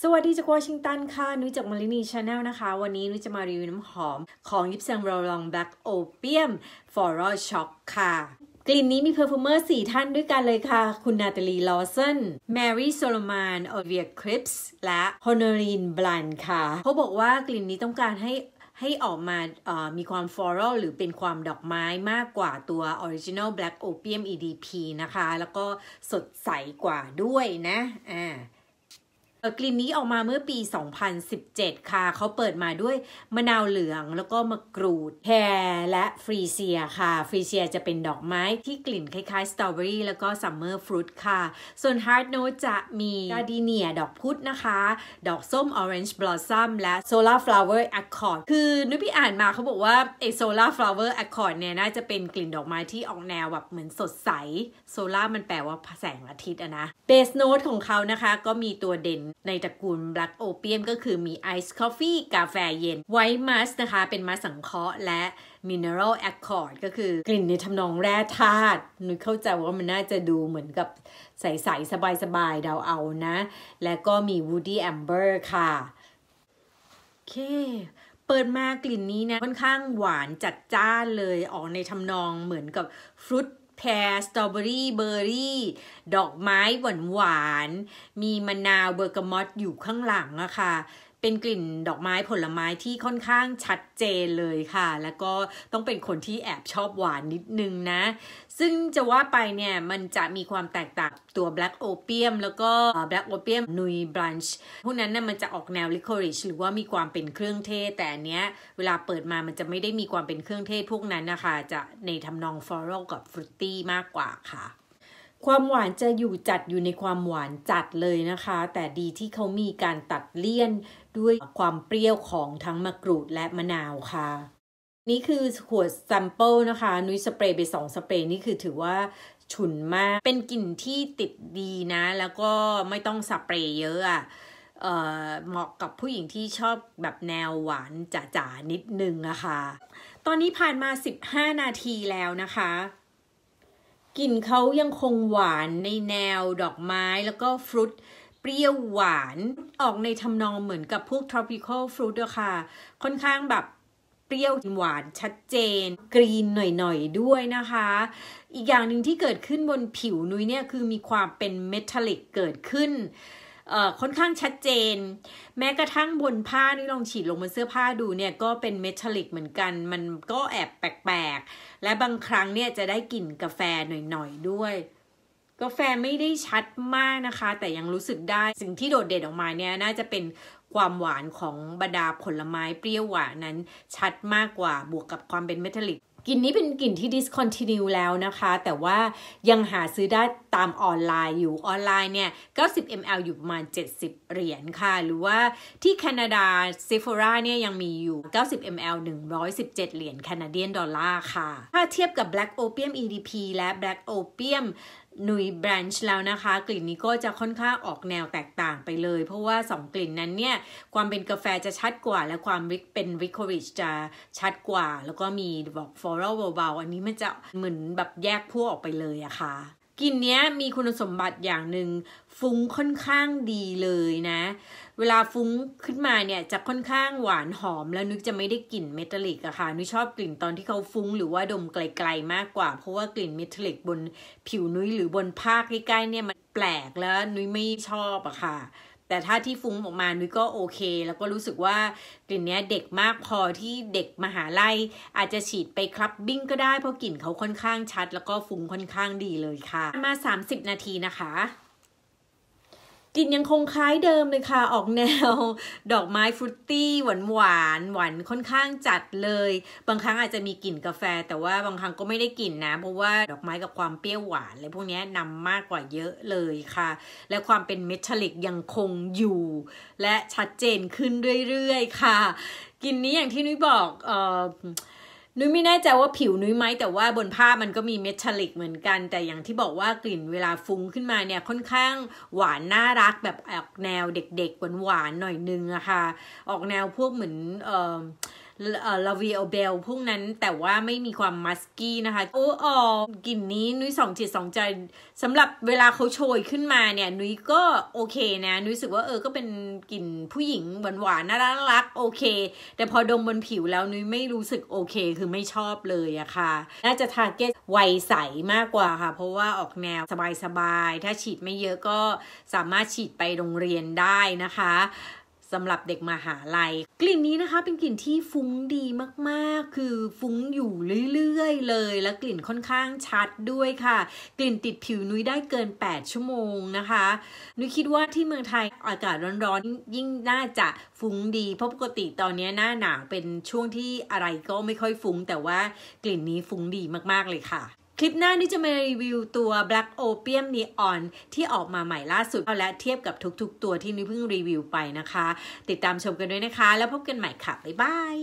สวัสดีจากวอชิงตันค่ะ นุ้ยจากมารินีชาแนลนะคะ วันนี้นุ้ยจะมารีวิวน้ำหอม ของยิปซยงโรลองแบล็กโอเปียมฟอรัลช็อกค่ะ กลิ่นนี้มีเพอร์ฟูเมอร์สี่ท่านด้วยกันเลยค่ะ คุณนาตาลีลอสเซนแมรี่โซโลมานโอเวียคลิปส์และฮอนอรีนบลันค่ะเขาบอกว่ากลิ่นนี้ต้องการให้ให้ออกมามีความฟลอรัลหรือเป็นความดอกไม้มากกว่าตัว Original Black Opium EDP นะคะ แล้วก็สดใสกว่าด้วยนะอ่ากลิ่นนี้ออกมาเมื่อปี 2017 ค่ะ เขาเปิดมาด้วยมะนาวเหลือง แล้วก็มะกรูดแฮร์และฟรีเซียค่ะ ฟรีเซียจะเป็นดอกไม้ที่กลิ่นคล้ายๆ สตรอเบอรี่แล้วก็ซัมเมอร์ฟรุตค่ะ ส่วนฮาร์ดโนจะมีกาดีเนียดอกพุธนะคะ ดอกส้มออเรนจ์บลอสซัมและโซลาฟลาวเวอร์แอคคอร์ด คือนุ้ยพี่อ่านมาเขาบอกว่าไอโซลาฟลาวเวอร์แอคคอร์ดเนี่ยน่าจะเป็นกลิ่นดอกไม้ที่ออกแนวแบบเหมือนสดใส โซลามันแปลว่าแสงอาทิตย์อะนะ เบสโนตของเขานะคะก็มีตัวเด่นในตระกูล b บล็กโอเปียมก็คือมีไอซ์กาแฟกาแฟเย็นไวท์มัสนะคะ เป็นมัสสังเคราะห์และ Mineral Accord ก็คือกลิ่นในทำนองแร่ธาตุ นึกเข้าใจว่ามันน่าจะดูเหมือนกับใสๆสบาย ๆเดาเอานะ และก็มี Woody Amber ค่ะโอเคเปิดมากลิ่นนี้นะค่อนข้างหวานจัดจ้านเลยออกในทำนองเหมือนกับฟรุตแพรสตรอเบอรี่เบอร์รี่ ดอกไม้หวานหวาน มีมะนาวเบอร์กามอตอยู่ข้างหลังอะค่ะเป็นกลิ่นดอกไม้ผลไม้ที่ค่อนข้างชัดเจนเลยค่ะ แล้วก็ต้องเป็นคนที่แอบชอบหวานนิดนึงนะ ซึ่งจะว่าไปเนี่ยมันจะมีความแตกต่างตัว Black Opium แล้วก็ Black Opium n u i b r u n c h พวกนั้นน่ยมันจะออกแนว Licorice หรือว่ามีความเป็นเครื่องเทศ แต่เนี้ยเวลาเปิดมามันจะไม่ได้มีความเป็นเครื่องเทศพวกนั้นนะคะ จะในทำนอง Floral กับ Fruity มากกว่าค่ะ ความหวานจะอยู่จัดอยู่ในความหวานจัดเลยนะคะ แต่ดีที่เขามีการตัดเลี่ยน ด้วยความเปรี้ยวของทั้งมะกรูดและมะนาวค่ะ นี่คือขวดซัมเปิลนะคะ นุ้ยสเปรย์ไปสองสเปรย์นี่คือถือว่าฉุนมากเป็นกลิ่นที่ติดดีนะ แล้วก็ไม่ต้องสเปรย์เยอะอะเหมาะกับผู้หญิงที่ชอบแบบแนวหวานจ๋าๆนิดนึงนะคะตอนนี้ผ่านมา15นาทีแล้วนะคะกลิ่นเขายังคงหวานในแนวดอกไม้แล้วก็ฟรุตเปรี้ยวหวานออกในทำนองเหมือนกับพวก tropical fruit ค่ะ ค่อนข้างแบบเปรี้ยวหวานชัดเจน กรีนหน่อยๆ ด้วยนะคะ อีกอย่างหนึ่งที่เกิดขึ้นบนผิวนุ้ยเนี่ยคือมีความเป็นเมทัลลิกเกิดขึ้น ค่อนข้างชัดเจน แม้กระทั่งบนผ้านี่ลองฉีดลงบนเสื้อผ้าดูเนี่ย ก็เป็นเมทัลลิกเหมือนกัน มันก็แอบแปลกๆ และบางครั้งเนี่ยจะได้กลิ่นกาแฟหน่อยๆด้วยกาแฟไม่ได้ชัดมากนะคะ แต่ยังรู้สึกได้สิ่งที่โดดเด่นออกมาเนี่ยน่าจะเป็นความหวานของบรรดาผลไม้เปรี้ยวหวานนั้นชัดมากกว่าบวกกับความเป็นเมทัลลิกกลิ่นนี้เป็นกลิ่นที่ discontinue แล้วนะคะ แต่ว่ายังหาซื้อได้ตามออนไลน์อยู่ออนไลน์เนี่ย 90 ml อยู่ประมาณ 70 เหรียญค่ะ หรือว่าที่แคนาดาเซฟอราเนี่ยยังมีอยู่ 90 ml 117 เหรียญแคนาเดียนดอลลาร์ค่ะ ถ้าเทียบกับ black opium EDP และ black opium นุยแบรนช์แล้วนะคะ กลิ่นนี้ก็จะค่อนข้างออกแนวแตกต่างไปเลย เพราะว่า 2 กลิ่นนั้นเนี่ยความเป็นกาแฟจะชัดกว่า และความเป็นริคอริชจะชัดกว่าแล้วก็มีบอกฟลอรัลเบาๆอันนี้มันจะเหมือนแบบแยกพวกออกไปเลยอะค่ะกลิ่นเนี้ยมีคุณสมบัติอย่างหนึ่งฟุ้งค่อนข้างดีเลยนะ เวลาฟุ้งขึ้นมาเนี่ย จะค่อนข้างหวานหอมแล้วนึกจะไม่ได้กลิ่นเมทัลลิกอะค่ะนุ้ยชอบกลิ่นตอนที่เขาฟุ้งหรือว่าดมไกลๆมากกว่า เพราะว่ากลิ่นเมทัลลิกบน ผิวนุ้ยหรือบนผ้าใกล้ๆเนี่ยมันแปลกแล้วนุ้ยไม่ชอบอะค่ะแต่ถ้าที่ฟุ้งออกมานุ้ยก็โอเค แล้วก็รู้สึกว่ากลิ่นเนี้ยเด็กมากพอที่เด็กมหาลัยอาจจะฉีดไปครับบิ้งก็ได้เพราะกลิ่นเขาค่อนข้างชัด แล้วก็ฟุ้งค่อนข้างดีเลยค่ะ มา 30 นาทีนะคะกลิ่นยังคงคล้ายเดิมเลยค่ะ ออกแนว ดอกไม้ฟรุตตี้ หวานหวานหวานค่อนข้างจัดเลย บางครั้งอาจจะมีกลิ่นกาแฟ แต่ว่าบางครั้งก็ไม่ได้กลิ่นนะ เพราะว่าดอกไม้กับความเปรี้ยวหวานอะไรพวกนี้นำมากกว่าเยอะเลยค่ะ และความเป็นเมทัลลิกยังคงอยู่ และชัดเจนขึ้นเรื่อยๆค่ะกลิ่นนี้อย่างที่นุ้ยบอกเอ่อนุ้ยไม่แน่ใจว่าผิวนุ้ยไหมแต่ว่าบนผ้ามันก็มีเมทัลลิกเหมือนกัน แต่อย่างที่บอกว่ากลิ่นเวลาฟุ้งขึ้นมาเนี่ย ค่อนข้างหวานน่ารักแบบออกแนวเด็กๆหวานๆหน่อยนึงอะค่ะ ออกแนวพวกเหมือนเอ่อลาเวลเบลพวกนั้นแต่ว่าไม่มีความมัสกี้นะคะ โอ้ออกลิ่นนี้นุ้ยสองจิตสองใจสำหรับเวลาเขาโชยขึ้นมาเนี่ย นุ้ยก็โอเคนะนุ้ยรู้สึกว่าเออ ก็เป็นกลิ่นผู้หญิงหวานๆ น่ารัก โอเค แต่พอดมบนผิวแล้ว นุ้ยไม่รู้สึกโอเคคือไม่ชอบเลยอะค่ะ น่าจะทาเก็ตวัยใสมากกว่าค่ะ เพราะว่าออกแนวสบาย ๆ ถ้าฉีดไม่เยอะก็สามารถฉีดไปโรงเรียนได้นะคะสำหรับเด็กมหาลัย กลิ่นนี้นะคะเป็นกลิ่นที่ฟุ้งดีมากๆ คือฟุ้งอยู่เรื่อยๆเลย และกลิ่นค่อนข้างชัดด้วยค่ะ กลิ่นติดผิวนุ้ยได้เกิน8ชั่วโมงนะคะนุ้ยคิดว่าที่เมืองไทยอากาศร้อนๆ ยิ่งน่าจะฟุ้งดีเพราะปกติตอนนี้หน้าหนาวเป็นช่วงที่อะไรก็ไม่ค่อยฟุ้งแต่ว่ากลิ่นนี้ฟุ้งดีมากๆเลยค่ะคลิปหน้านี้จะมารีวิวตัว Black Opium Neon ที่ออกมาใหม่ล่าสุด และเทียบกับทุกๆ ตัวที่นิเพิ่งรีวิวไปนะคะ ติดตามชมกันด้วยนะคะ แล้วพบกันใหม่ค่ะ บ๊ายบาย